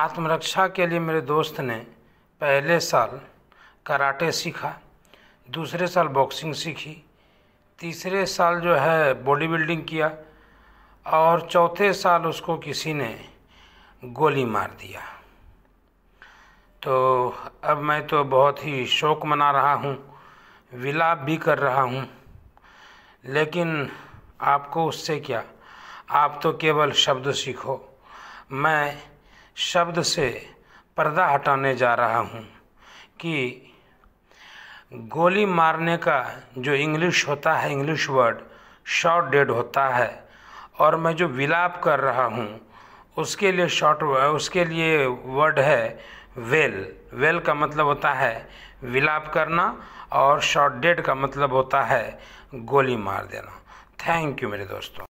आत्मरक्षा के लिए मेरे दोस्त ने पहले साल कराटे सीखा दूसरे साल बॉक्सिंग सीखी तीसरे साल जो है बॉडी बिल्डिंग किया और चौथे साल उसको किसी ने गोली मार दिया तो अब मैं तो बहुत ही शोक मना रहा हूँ विलाप भी कर रहा हूँ लेकिन आपको उससे क्या आप तो केवल शब्द सीखो मैं शब्द से पर्दा हटाने जा रहा हूँ कि गोली मारने का जो इंग्लिश होता है इंग्लिश वर्ड शॉर्ट डेड होता है और मैं जो विलाप कर रहा हूँ उसके लिए शॉर्ट उसके लिए वर्ड है वेल वेल का मतलब होता है विलाप करना और शॉर्ट डेड का मतलब होता है गोली मार देना थैंक यू मेरे दोस्तों